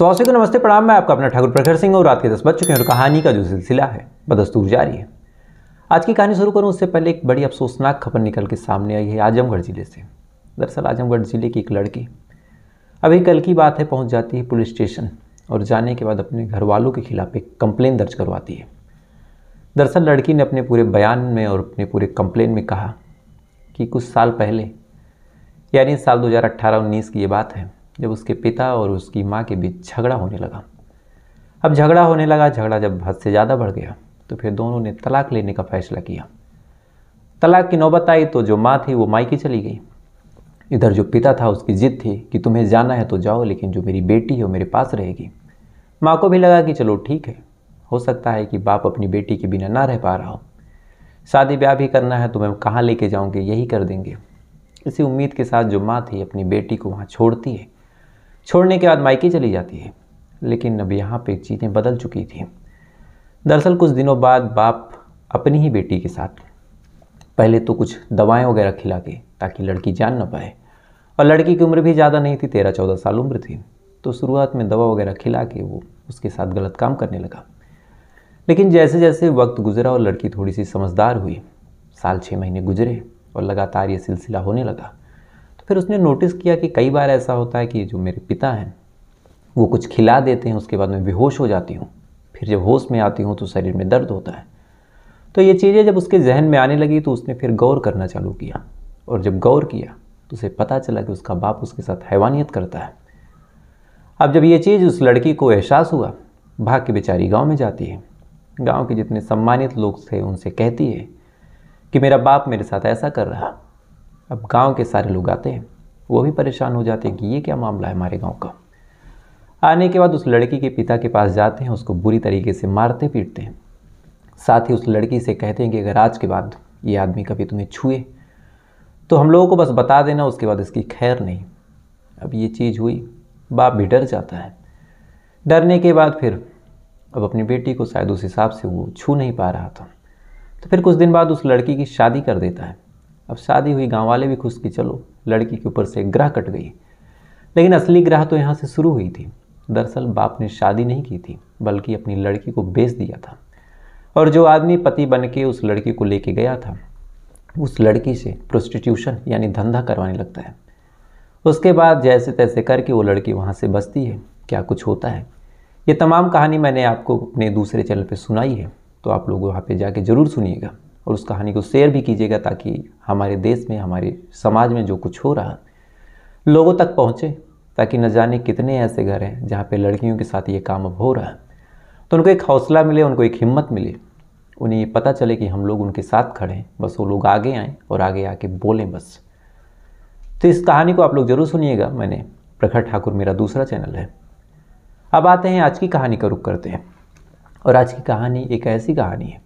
तो औसे को नमस्ते प्रणाम मैं आपका अपना ठाकुर प्रखर सिंह और रात के दस बज चुके हैं और कहानी का जो सिलसिला है बदस्तूर जारी है आज की कहानी शुरू करूँ उससे पहले एक बड़ी अफसोसनाक खबर निकल के सामने आई है आजमगढ़ ज़िले से दरअसल आजमगढ़ ज़िले की एक लड़की अभी कल की बात है पहुँच जाती है पुलिस स्टेशन और जाने के बाद अपने घर वालों के खिलाफ एक कंप्लेन दर्ज करवाती है दरअसल लड़की ने अपने पूरे बयान में और अपने पूरे कंप्लेन में कहा कि कुछ साल पहले यानी साल 2018-19 की ये बात है जब उसके पिता और उसकी माँ के बीच झगड़ा होने लगा अब झगड़ा होने लगा झगड़ा जब हद से ज़्यादा बढ़ गया तो फिर दोनों ने तलाक लेने का फैसला किया तलाक की नौबत आई तो जो माँ थी वो मायके चली गई इधर जो पिता था उसकी ज़िद थी कि तुम्हें जाना है तो जाओ लेकिन जो मेरी बेटी है वो मेरे पास रहेगी माँ को भी लगा कि चलो ठीक है हो सकता है कि बाप अपनी बेटी के बिना ना रह पा रहा हो शादी ब्याह भी करना है तो मैं कहाँ लेके जाऊँगी यही कर देंगे इसी उम्मीद के साथ जो माँ थी अपनी बेटी को वहाँ छोड़ती है छोड़ने के बाद मायके चली जाती है लेकिन अब यहाँ पे चीज़ें बदल चुकी थी दरअसल कुछ दिनों बाद बाप अपनी ही बेटी के साथ पहले तो कुछ दवाएं वगैरह खिला के ताकि लड़की जान ना पाए और लड़की की उम्र भी ज़्यादा नहीं थी तेरह चौदह साल उम्र थी तो शुरुआत में दवा वगैरह खिला के वो उसके साथ गलत काम करने लगा लेकिन जैसे जैसे वक्त गुजरा और लड़की थोड़ी सी समझदार हुई साल छः महीने गुजरे और लगातार ये सिलसिला होने लगा फिर उसने नोटिस किया कि कई बार ऐसा होता है कि जो मेरे पिता हैं वो कुछ खिला देते हैं उसके बाद मैं बेहोश हो जाती हूँ फिर जब होश में आती हूँ तो शरीर में दर्द होता है तो ये चीज़ें जब उसके जहन में आने लगी तो उसने फिर गौर करना चालू किया और जब गौर किया तो उसे पता चला कि उसका बाप उसके साथ हैवानियत करता है अब जब ये चीज़ उस लड़की को एहसास हुआ भाग के बेचारी गांव में जाती है गांव के जितने सम्मानित लोग थे उनसे कहती है कि मेरा बाप मेरे साथ ऐसा कर रहा अब गांव के सारे लोग आते हैं वो भी परेशान हो जाते हैं कि ये क्या मामला है हमारे गांव का आने के बाद उस लड़की के पिता के पास जाते हैं उसको बुरी तरीके से मारते पीटते हैं साथ ही उस लड़की से कहते हैं कि अगर आज के बाद ये आदमी कभी तुम्हें छुए तो हम लोगों को बस बता देना उसके बाद इसकी खैर नहीं अब ये चीज़ हुई बाप भी डर जाता है डरने के बाद फिर अब अपनी बेटी को शायद उस हिसाब से वो छू नहीं पा रहा था तो फिर कुछ दिन बाद उस लड़की की शादी कर देता है अब शादी हुई गाँव वाले भी खुश कि चलो लड़की के ऊपर से ग्रह कट गई लेकिन असली ग्रह तो यहाँ से शुरू हुई थी दरअसल बाप ने शादी नहीं की थी बल्कि अपनी लड़की को बेच दिया था और जो आदमी पति बन के उस लड़की को लेके गया था उस लड़की से प्रोस्टिट्यूशन यानी धंधा करवाने लगता है उसके बाद जैसे तैसे करके वो लड़की वहाँ से बसती है क्या कुछ होता है ये तमाम कहानी मैंने आपको अपने दूसरे चैनल पर सुनाई है तो आप लोग वहाँ पर जाके ज़रूर सुनिएगा और उस कहानी को शेयर भी कीजिएगा ताकि हमारे देश में हमारे समाज में जो कुछ हो रहा लोगों तक पहुँचे ताकि न जाने कितने ऐसे घर हैं जहाँ पर लड़कियों के साथ ये काम अब हो रहा है तो उनको एक हौसला मिले उनको एक हिम्मत मिले उन्हें ये पता चले कि हम लोग उनके साथ खड़े हैं बस वो लोग आगे आएँ और आगे आके बोलें बस तो इस कहानी को आप लोग जरूर सुनिएगा मैंने प्रखर ठाकुर मेरा दूसरा चैनल है अब आते हैं आज की कहानी का रुख करते हैं और आज की कहानी एक ऐसी कहानी है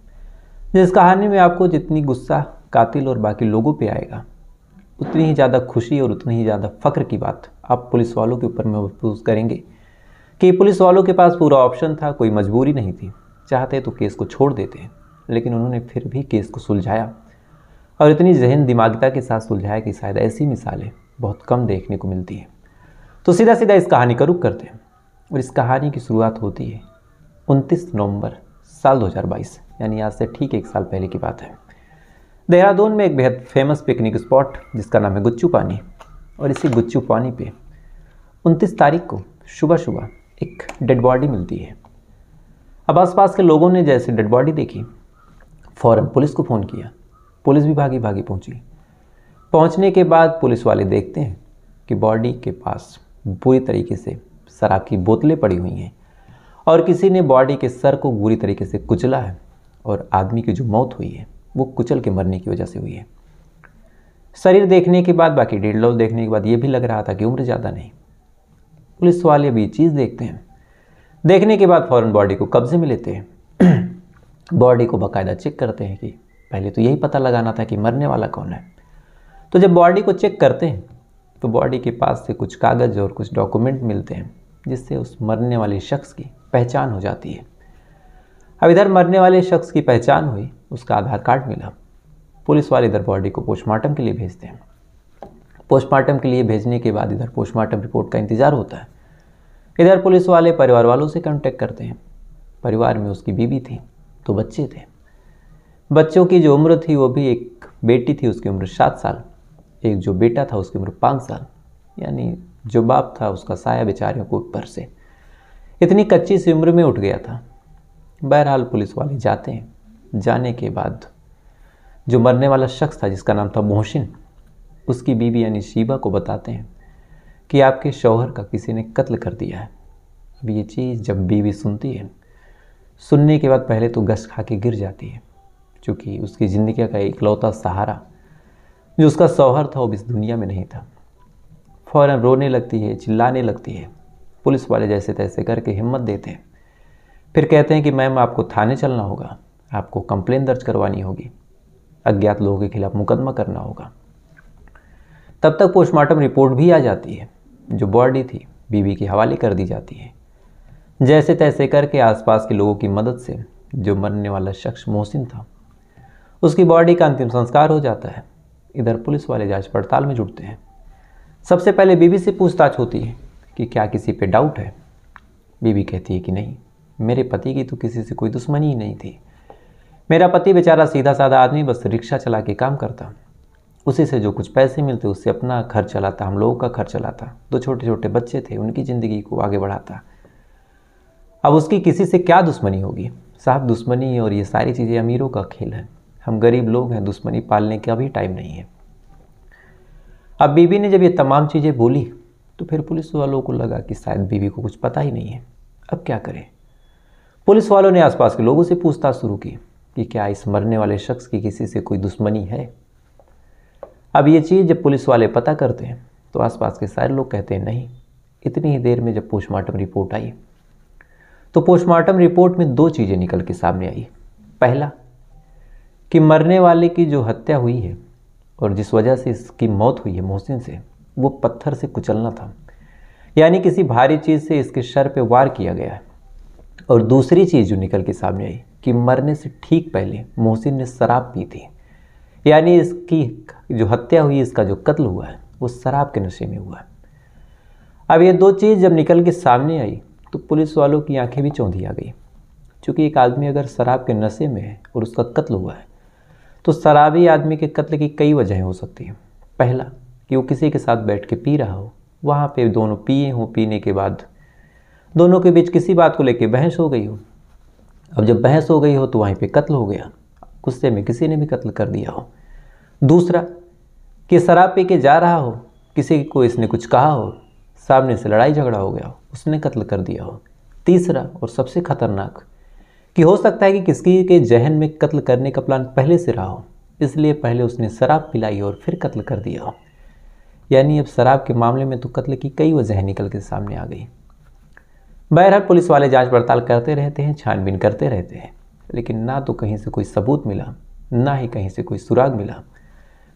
इस कहानी में आपको जितनी गुस्सा कातिल और बाकी लोगों पे आएगा उतनी ही ज़्यादा खुशी और उतनी ही ज़्यादा फ़ख्र की बात आप पुलिस वालों के ऊपर महसूस करेंगे कि पुलिस वालों के पास पूरा ऑप्शन था कोई मजबूरी नहीं थी चाहते तो केस को छोड़ देते हैं लेकिन उन्होंने फिर भी केस को सुलझाया और इतनी जहन दिमागिता के साथ सुलझाया कि शायद ऐसी मिसालें बहुत कम देखने को मिलती हैं तो सीधा सीधा इस कहानी का रुख करते हैं और इस कहानी की शुरुआत होती है उनतीस नवंबर साल 2022 से यानी आज से ठीक एक साल पहले की बात है देहरादून में एक बेहद फेमस पिकनिक स्पॉट जिसका नाम है गुच्चू पानी और इसी गुच्चू पानी पे 29 तारीख को सुबह सुबह एक डेड बॉडी मिलती है अब आसपास के लोगों ने जैसे डेड बॉडी देखी फ़ौर पुलिस को फ़ोन किया पुलिस भी भागी भागी पहुंची पहुंचने के बाद पुलिस वाले देखते हैं कि बॉडी के पास बुरी तरीके से शराब की बोतलें पड़ी हुई हैं और किसी ने बॉडी के सर को बुरी तरीके से कुचला है और आदमी की जो मौत हुई है वो कुचल के मरने की वजह से हुई है शरीर देखने के बाद बाकी डेढ़ लॉस देखने के बाद ये भी लग रहा था कि उम्र ज़्यादा नहीं पुलिस वाले भी चीज़ देखते हैं देखने के बाद फ़ौरन बॉडी को कब्ज़े में लेते हैं बॉडी को बाकायदा चेक करते हैं कि पहले तो यही पता लगाना था कि मरने वाला कौन है तो जब बॉडी को चेक करते हैं तो बॉडी के पास से कुछ कागज़ और कुछ डॉक्यूमेंट मिलते हैं जिससे उस मरने वाले शख्स की पहचान हो जाती है अब इधर मरने वाले शख्स की पहचान हुई उसका आधार कार्ड मिला पुलिस वाले इधर बॉडी को पोस्टमार्टम के लिए भेजते हैं पोस्टमार्टम के लिए भेजने के बाद इधर पोस्टमार्टम रिपोर्ट का इंतज़ार होता है इधर पुलिस वाले परिवार वालों से कांटेक्ट करते हैं परिवार में उसकी बीवी थी तो बच्चे थे बच्चों की जो उम्र थी वो भी एक बेटी थी उसकी उम्र सात साल एक जो बेटा था उसकी उम्र पाँच साल यानी जो बाप था उसका साया बेचारियों को ऊपर से इतनी कच्ची सी उम्र में उठ गया था बहरहाल पुलिस वाले जाते हैं जाने के बाद जो मरने वाला शख्स था जिसका नाम था मोहसिन उसकी बीवी यानी शीबा को बताते हैं कि आपके शौहर का किसी ने कत्ल कर दिया है अब ये चीज़ जब बीवी सुनती है सुनने के बाद पहले तो गश खा के गिर जाती है क्योंकि उसकी ज़िंदगी का इकलौता सहारा जो उसका शौहर था वो इस दुनिया में नहीं था फ़ौरन रोने लगती है चिल्लाने लगती है पुलिस वाले जैसे तैसे करके हिम्मत देते हैं फिर कहते हैं कि मैम आपको थाने चलना होगा आपको कंप्लेन दर्ज करवानी होगी अज्ञात लोगों के खिलाफ मुकदमा करना होगा तब तक पोस्टमार्टम रिपोर्ट भी आ जाती है जो बॉडी थी बीवी के हवाले कर दी जाती है जैसे तैसे करके आसपास के लोगों की मदद से जो मरने वाला शख्स मोहसिन था उसकी बॉडी का अंतिम संस्कार हो जाता है इधर पुलिस वाले जांच पड़ताल में जुड़ते हैं सबसे पहले बीबी से पूछताछ होती है कि क्या किसी पे डाउट है बीबी कहती है कि नहीं मेरे पति की तो किसी से कोई दुश्मनी ही नहीं थी मेरा पति बेचारा सीधा साधा आदमी बस रिक्शा चला के काम करता उसी से जो कुछ पैसे मिलते उससे अपना खर्च चलाता हम लोगों का खर्च चलाता दो छोटे छोटे बच्चे थे उनकी ज़िंदगी को आगे बढ़ाता अब उसकी किसी से क्या दुश्मनी होगी साहब दुश्मनी और ये सारी चीज़ें अमीरों का खेल है हम गरीब लोग हैं दुश्मनी पालने का भी टाइम नहीं है अब बीवी ने जब ये तमाम चीज़ें बोली तो फिर पुलिस वालों को लगा कि शायद बीवी को कुछ पता ही नहीं है अब क्या करें पुलिस वालों ने आसपास के लोगों से पूछताछ शुरू की कि क्या इस मरने वाले शख्स की किसी से कोई दुश्मनी है अब ये चीज़ जब पुलिस वाले पता करते हैं तो आसपास के सारे लोग कहते हैं नहीं इतनी ही देर में जब पोस्टमार्टम रिपोर्ट आई तो पोस्टमार्टम रिपोर्ट में दो चीज़ें निकल के सामने आई पहला कि मरने वाले की जो हत्या हुई है और जिस वजह से इसकी मौत हुई है मोहसिन से वो पत्थर से कुचलना था यानी किसी भारी चीज़ से इसके सर पे वार किया गया है और दूसरी चीज़ जो निकल के सामने आई कि मरने से ठीक पहले मोहसिन ने शराब पी थी यानी इसकी जो हत्या हुई इसका जो कत्ल हुआ है वो शराब के नशे में हुआ है अब ये दो चीज़ जब निकल के सामने आई तो पुलिस वालों की आंखें भी चौंधी आ गई क्योंकि एक आदमी अगर शराब के नशे में है और उसका कत्ल हुआ है तो शराबी आदमी के कत्ल की कई वजहें हो सकती हैं पहला कि वो किसी के साथ बैठ के पी रहा हो वहाँ पे दोनों पिए हों पीने के बाद दोनों के बीच किसी बात को लेकर बहस हो गई हो अब जब बहस हो गई हो तो वहीं पे कत्ल हो गया गुस्से में किसी ने भी कत्ल कर दिया हो दूसरा कि शराब पी के जा रहा हो किसी को इसने कुछ कहा हो सामने से लड़ाई झगड़ा हो गया हो उसने कत्ल कर दिया हो तीसरा और सबसे खतरनाक कि हो सकता है कि किसी के जहन में कत्ल करने का प्लान पहले से रहा हो इसलिए पहले उसने शराब पिलाई और फिर कत्ल कर दिया हो यानी अब शराब के मामले में तो कत्ल की कई वजह निकल के सामने आ गई बहरहाल पुलिस वाले जांच पड़ताल करते रहते हैं छानबीन करते रहते हैं लेकिन ना तो कहीं से कोई सबूत मिला ना ही कहीं से कोई सुराग मिला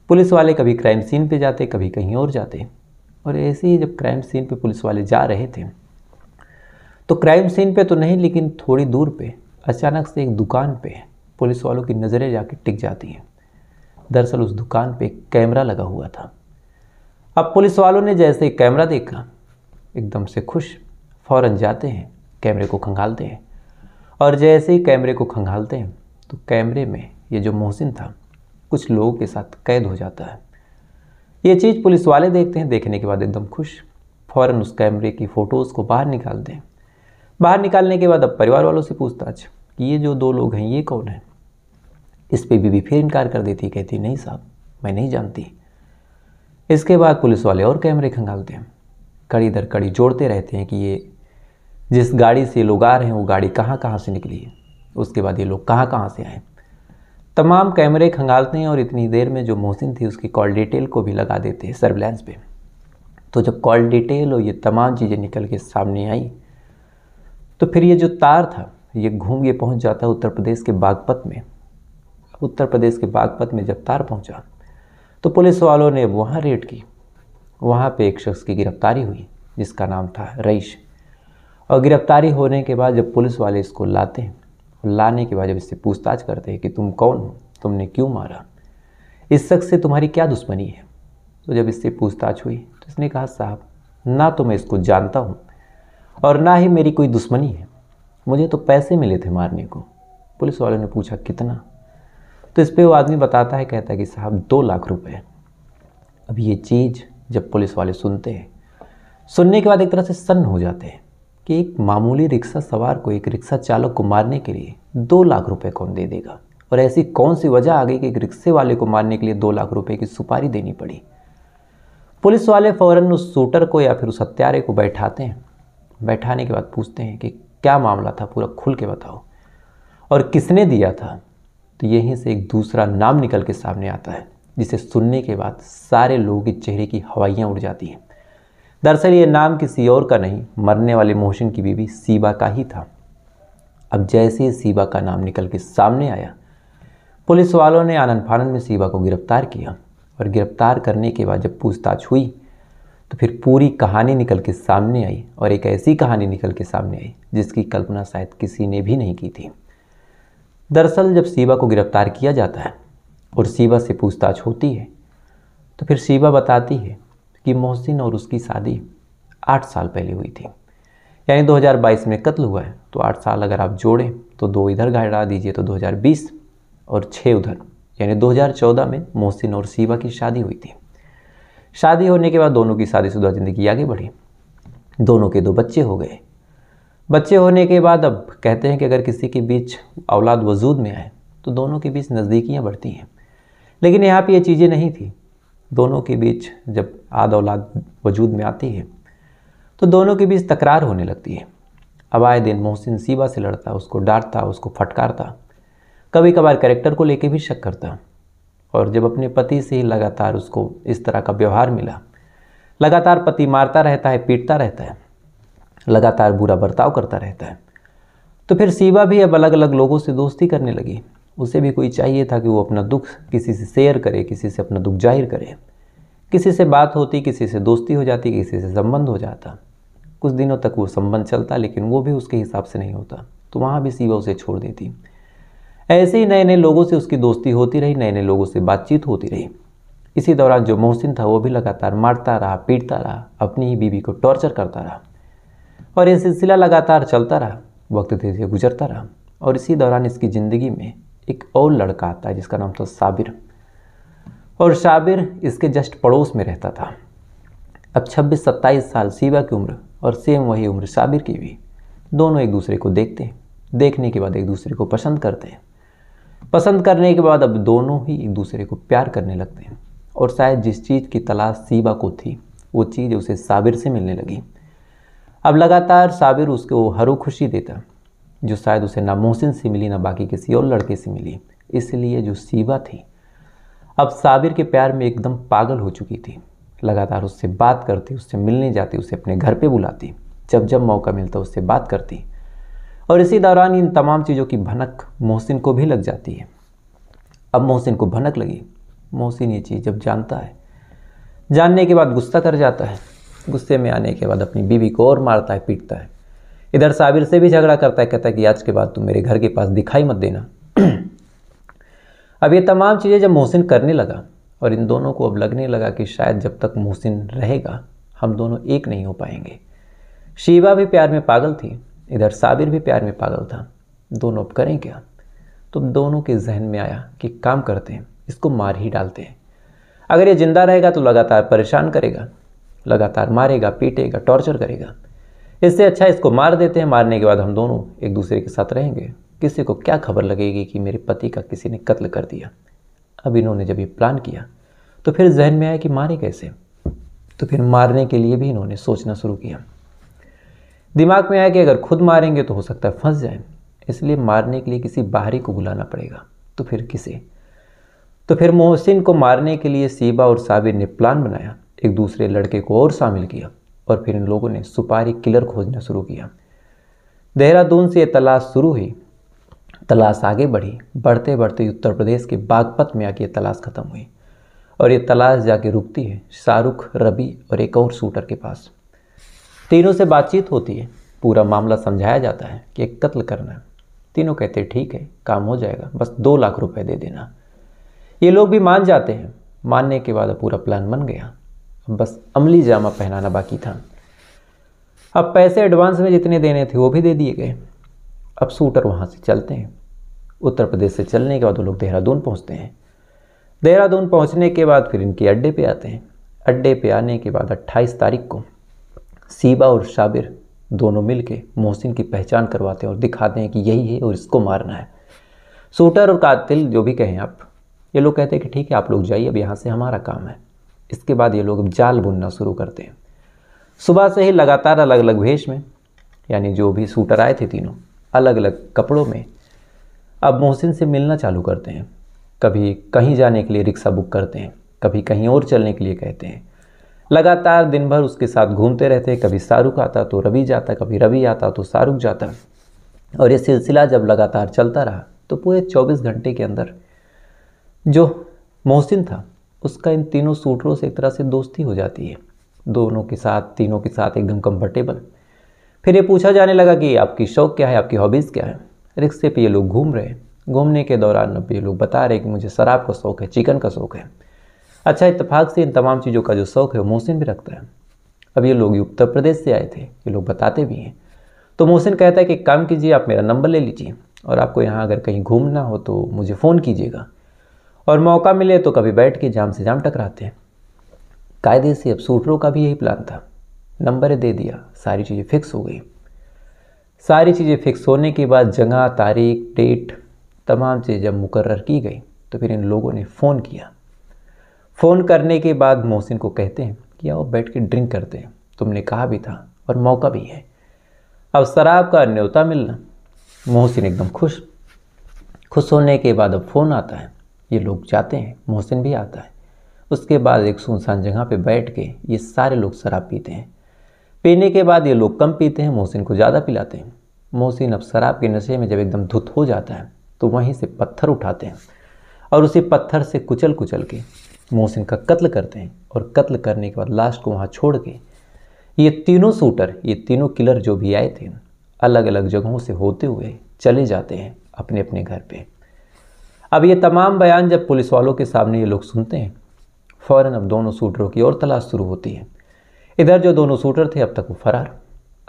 पुलिस वाले कभी क्राइम सीन पे जाते कभी कहीं और जाते और ऐसे ही जब क्राइम सीन पे पुलिस वाले जा रहे थे तो क्राइम सीन पे तो नहीं लेकिन थोड़ी दूर पे अचानक से एक दुकान पे पुलिस वालों की नज़रें जाके टिक जाती हैं दरअसल उस दुकान पे कैमरा लगा हुआ था अब पुलिस वालों ने जैसे कैमरा देखा एकदम से खुश फ़ौरन जाते हैं कैमरे को खंगालते हैं और जैसे ही कैमरे को खंगालते हैं तो कैमरे में ये जो मोहसिन था कुछ लोगों के साथ कैद हो जाता है ये चीज़ पुलिस वाले देखते हैं देखने के बाद एकदम खुश फ़ौरन उस कैमरे की फ़ोटोज़ को बाहर निकालते हैं बाहर निकालने के बाद अब परिवार वालों से पूछताछ कि ये जो दो लोग हैं ये कौन हैं इस पर बीबी फिर इनकार कर देती कहती नहीं साहब मैं नहीं जानती इसके बाद पुलिस वाले और कैमरे खंगालते हैं कड़ी दर कड़ी जोड़ते रहते हैं कि ये जिस गाड़ी से लोग आ रहे हैं वो गाड़ी कहाँ कहाँ से निकली है उसके बाद ये लोग कहाँ कहाँ से आए तमाम कैमरे खंगालते हैं और इतनी देर में जो मोहसिन थी उसकी कॉल डिटेल को भी लगा देते हैं सर्विलेंस पे तो जब कॉल डिटेल और ये तमाम चीज़ें निकल के सामने आई तो फिर ये जो तार था ये घूम के पहुंच जाता है उत्तर प्रदेश के बागपत में उत्तर प्रदेश के बागपत में जब तार पहुंचा तो पुलिस वालों ने वहाँ रेड की वहाँ पे एक शख्स की गिरफ्तारी हुई जिसका नाम था रईश और गिरफ्तारी होने के बाद जब पुलिस वाले इसको लाते हैं लाने के बाद जब इससे पूछताछ करते हैं कि तुम कौन हो तुमने क्यों मारा इस शख्स से तुम्हारी क्या दुश्मनी है तो जब इससे पूछताछ हुई तो इसने कहा साहब ना तो मैं इसको जानता हूँ और ना ही मेरी कोई दुश्मनी है मुझे तो पैसे मिले थे मारने को पुलिस वाले ने पूछा कितना तो इस पर वो आदमी बताता है कहता है कि साहब दो लाख रुपए अब ये चीज़ जब पुलिस वाले सुनते हैं सुनने के बाद एक तरह से सन्न हो जाते हैं कि एक मामूली रिक्शा सवार को एक रिक्शा चालक को मारने के लिए दो लाख रुपए कौन दे देगा और ऐसी कौन सी वजह आ गई कि एक रिक्शे वाले को मारने के लिए दो लाख रुपए की सुपारी देनी पड़ी पुलिस वाले फ़ौरन उस शूटर को या फिर उस हत्यारे को बैठाते हैं बैठाने के बाद पूछते हैं कि क्या मामला था पूरा खुल के बताओ और किसने दिया था तो यहीं से एक दूसरा नाम निकल के सामने आता है जिसे सुनने के बाद सारे लोगों के चेहरे की हवाइयाँ उड़ जाती हैं दरअसल ये नाम किसी और का नहीं मरने वाले मोहसिन की बीवी सीबा का ही था अब जैसे ही सीबा का नाम निकल के सामने आया पुलिस वालों ने आनंद फानंद में सीबा को गिरफ्तार किया और गिरफ्तार करने के बाद जब पूछताछ हुई तो फिर पूरी कहानी निकल के सामने आई और एक ऐसी कहानी निकल के सामने आई जिसकी कल्पना शायद किसी ने भी नहीं की थी दरअसल जब सीबा को गिरफ्तार किया जाता है और सीबा से पूछताछ होती है तो फिर सीबा बताती है कि मोहसिन और उसकी शादी आठ साल पहले हुई थी यानी 2022 में कत्ल हुआ है तो आठ साल अगर आप जोड़ें तो दो इधर घटा दीजिए तो 2020 और छः उधर यानी 2014 में मोहसिन और शिवा की शादी हुई थी शादी होने के बाद दोनों की शादीशुदा ज़िंदगी आगे बढ़ी दोनों के दो बच्चे हो गए बच्चे होने के बाद अब कहते हैं कि अगर किसी के बीच औलाद वजूद में आए तो दोनों के बीच नज़दीकियाँ बढ़ती हैं लेकिन यहाँ पर ये चीज़ें नहीं थी दोनों के बीच जब आद औलाद वजूद में आती है तो दोनों के बीच तकरार होने लगती है अब आए दिन मोहसिन सीबा से लड़ता उसको डांटता उसको फटकारता कभी कभार कैरेक्टर को लेके भी शक करता और जब अपने पति से ही लगातार उसको इस तरह का व्यवहार मिला लगातार पति मारता रहता है पीटता रहता है लगातार बुरा बर्ताव करता रहता है तो फिर सीबा भी अब अलग अलग लोगों से दोस्ती करने लगी उसे भी कोई चाहिए था कि वो अपना दुख किसी से शेयर करे किसी से अपना दुख जाहिर करे किसी से बात होती किसी से दोस्ती हो जाती किसी से संबंध हो जाता कुछ दिनों तक वो संबंध चलता लेकिन वो भी उसके हिसाब से नहीं होता तो वहाँ भी सीवा उसे छोड़ देती ऐसे ही नए नए लोगों से उसकी दोस्ती होती रही नए नए लोगों से बातचीत होती रही इसी दौरान जो मोहसिन था वो भी लगातार मारता रहा पीटता रहा अपनी ही बीवी को टॉर्चर करता रहा और ये सिलसिला लगातार चलता रहा वक्त धीरे धीरे गुजरता रहा और इसी दौरान इसकी ज़िंदगी में एक और लड़का आता है जिसका नाम था साबिर और साबिर इसके जस्ट पड़ोस में रहता था अब 26 सत्ताईस साल सीवा की उम्र और सेम वही उम्र साबिर की भी दोनों एक दूसरे को देखते हैं देखने के बाद एक दूसरे को पसंद करते हैं पसंद करने के बाद अब दोनों ही एक दूसरे को प्यार करने लगते हैं और शायद जिस चीज़ की तलाश सीबा को थी वो चीज़ उसे साबिर से मिलने लगी अब लगातार साबिर उसको हरो खुशी देता जो शायद उसे ना मोहसिन से मिली ना बाकी किसी और लड़के से मिली इसलिए जो सीबा थी अब साबिर के प्यार में एकदम पागल हो चुकी थी लगातार उससे बात करती उससे मिलने जाती उसे अपने घर पे बुलाती जब जब मौका मिलता उससे बात करती और इसी दौरान इन तमाम चीज़ों की भनक मोहसिन को भी लग जाती है अब मोहसिन को भनक लगी मोहसिन ये चीज़ जब जानता है जानने के बाद गुस्सा कर जाता है गुस्से में आने के बाद अपनी बीवी को और मारता है पीटता है इधर साबिर से भी झगड़ा करता है कहता है कि आज के बाद तुम मेरे घर के पास दिखाई मत देना अब ये तमाम चीज़ें जब मोहसिन करने लगा और इन दोनों को अब लगने लगा कि शायद जब तक मोहसिन रहेगा हम दोनों एक नहीं हो पाएंगे शिवा भी प्यार में पागल थी इधर साबिर भी प्यार में पागल था दोनों अब करें क्या तो दोनों के जहन में आया कि काम करते हैं इसको मार ही डालते हैं अगर ये ज़िंदा रहेगा तो लगातार परेशान करेगा लगातार मारेगा पीटेगा टॉर्चर करेगा इससे अच्छा इसको मार देते हैं मारने के बाद हम दोनों एक दूसरे के साथ रहेंगे किसी को क्या खबर लगेगी कि मेरे पति का किसी ने कत्ल कर दिया अब इन्होंने जब ये प्लान किया तो फिर जहन में आया कि मारे कैसे तो फिर मारने के लिए भी इन्होंने सोचना शुरू किया दिमाग में आया कि अगर खुद मारेंगे तो हो सकता है फंस जाए इसलिए मारने के लिए किसी बाहरी को बुलाना पड़ेगा तो फिर किसे तो फिर मोहसिन को मारने के लिए सीबा और साबिर ने प्लान बनाया एक दूसरे लड़के को और शामिल किया और फिर इन लोगों ने सुपारी किलर खोजना शुरू किया देहरादून से ये तलाश शुरू हुई तलाश आगे बढ़ी बढ़ते बढ़ते उत्तर प्रदेश के बागपत में आके ये तलाश ख़त्म हुई और ये तलाश जाके रुकती है शाहरुख रबी और एक और शूटर के पास तीनों से बातचीत होती है पूरा मामला समझाया जाता है कि एक कत्ल करना है तीनों कहते हैं ठीक है काम हो जाएगा बस दो लाख रुपए दे देना ये लोग भी मान जाते हैं मानने के बाद पूरा प्लान बन गया बस अमली जामा पहनाना बाकी था अब पैसे एडवांस में जितने देने थे वो भी दे दिए गए अब सूटर वहाँ से चलते हैं उत्तर प्रदेश से चलने के बाद वो लोग देहरादून पहुँचते हैं देहरादून पहुँचने के बाद फिर इनके अड्डे पे आते हैं अड्डे पे आने के बाद 28 तारीख को सीबा और शाबिर दोनों मिलके मोहसिन की पहचान करवाते हैं और दिखाते हैं कि यही है और इसको मारना है सूटर और कातिल जो भी कहें आप ये लोग कहते हैं कि ठीक है आप लोग जाइए अब यहाँ से हमारा काम है इसके बाद ये लोग जाल बुनना शुरू करते हैं सुबह से ही लगातार अलग अलग भेष में यानी जो भी सूटर आए थे तीनों अलग अलग कपड़ों में अब मोहसिन से मिलना चालू करते हैं कभी कहीं जाने के लिए रिक्शा बुक करते हैं कभी कहीं और चलने के लिए कहते हैं लगातार दिन भर उसके साथ घूमते रहते हैं कभी शाहरुख आता तो रवि जाता कभी रवि आता तो शाहरुख जाता और ये सिलसिला जब लगातार चलता रहा तो पूरे 24 घंटे के अंदर जो मोहसिन था उसका इन तीनों सूटरों से एक तरह से दोस्ती हो जाती है दोनों के साथ तीनों के साथ एकदम कंफर्टेबल फिर ये पूछा जाने लगा कि आपकी शौक़ क्या है आपकी हॉबीज़ क्या है रिक्शे पे ये लोग घूम रहे हैं घूमने के दौरान अब ये लोग बता रहे कि मुझे शराब का शौक़ है चिकन का शौक़ है अच्छा इतफाक़ से इन तमाम चीज़ों का जो शौक़ है वो मोहसिन भी रखता है अब ये लोग उत्तर प्रदेश से आए थे ये लोग बताते भी हैं तो मोहसिन कहता है कि काम कीजिए आप मेरा नंबर ले लीजिए और आपको यहाँ अगर कहीं घूमना हो तो मुझे फ़ोन कीजिएगा और मौका मिले तो कभी बैठ के जाम से जाम टकराते हैं कायदे से अब सूटरों का भी यही प्लान था नंबर दे दिया सारी चीज़ें फिक्स हो गई सारी चीज़ें फिक्स होने के बाद जगह तारीख डेट तमाम चीज़ें जब मुकर की गई तो फिर इन लोगों ने फ़ोन किया फ़ोन करने के बाद मोहसिन को कहते हैं कि आओ बैठ के ड्रिंक करते हैं तुमने कहा भी था और मौका भी है अब शराब का न्योता मिलना मोहसिन एकदम खुश खुश होने के बाद अब फ़ोन आता है ये लोग जाते हैं मोहसिन भी आता है उसके बाद एक सुनसान जगह पे बैठ के ये सारे लोग शराब पीते हैं पीने के बाद ये लोग कम पीते हैं मोहसिन को ज़्यादा पिलाते हैं मोहसिन अब शराब के नशे में जब एकदम धुत हो जाता है तो वहीं से पत्थर उठाते हैं और उसी पत्थर से कुचल कुचल के मोहसिन का कत्ल करते हैं और कत्ल करने के बाद लास्ट को वहाँ छोड़ के ये तीनों शूटर ये तीनों किलर जो भी आए थे अलग अलग जगहों से होते हुए चले जाते हैं अपने अपने घर पर अब ये तमाम बयान जब पुलिस वालों के सामने ये लोग सुनते हैं फ़ौर अब दोनों शूटरों की और तलाश शुरू होती है इधर जो दोनों शूटर थे अब तक वो फरार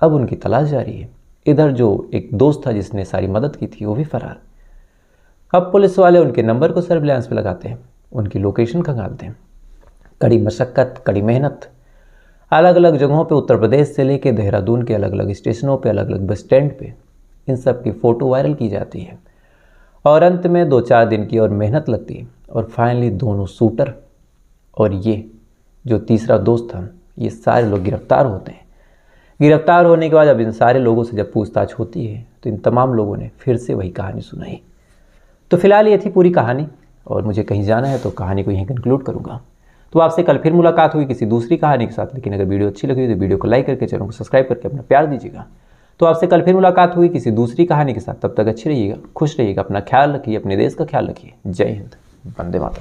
अब उनकी तलाश जारी है इधर जो एक दोस्त था जिसने सारी मदद की थी वो भी फरार अब पुलिस वाले उनके नंबर को सर्विलांस पे लगाते हैं उनकी लोकेशन खंगालते हैं कड़ी मशक्क़त कड़ी मेहनत अलग अलग जगहों पे उत्तर प्रदेश से लेके देहरादून के अलग अलग स्टेशनों पे अलग अलग बस स्टैंड पे इन सब की फ़ोटो वायरल की जाती है और अंत में दो चार दिन की और मेहनत लगती है और फाइनली दोनों शूटर और ये जो तीसरा दोस्त था ये सारे लोग गिरफ्तार होते हैं गिरफ्तार होने के बाद अब इन सारे लोगों से जब पूछताछ होती है तो इन तमाम लोगों ने फिर से वही कहानी सुनाई तो फिलहाल ये थी पूरी कहानी और मुझे कहीं जाना है तो कहानी को यहीं कंक्लूड करूँगा तो आपसे कल फिर मुलाकात हुई किसी दूसरी कहानी के साथ लेकिन अगर वीडियो अच्छी लगी तो वीडियो को लाइक करके चैनल को सब्सक्राइब करके अपना प्यार दीजिएगा तो आपसे कल फिर मुलाकात हुई किसी दूसरी कहानी के साथ तब तक अच्छी रहिएगा खुश रहिएगा अपना ख्याल रखिए अपने देश का ख्याल रखिए जय हिंद वंदे मातरम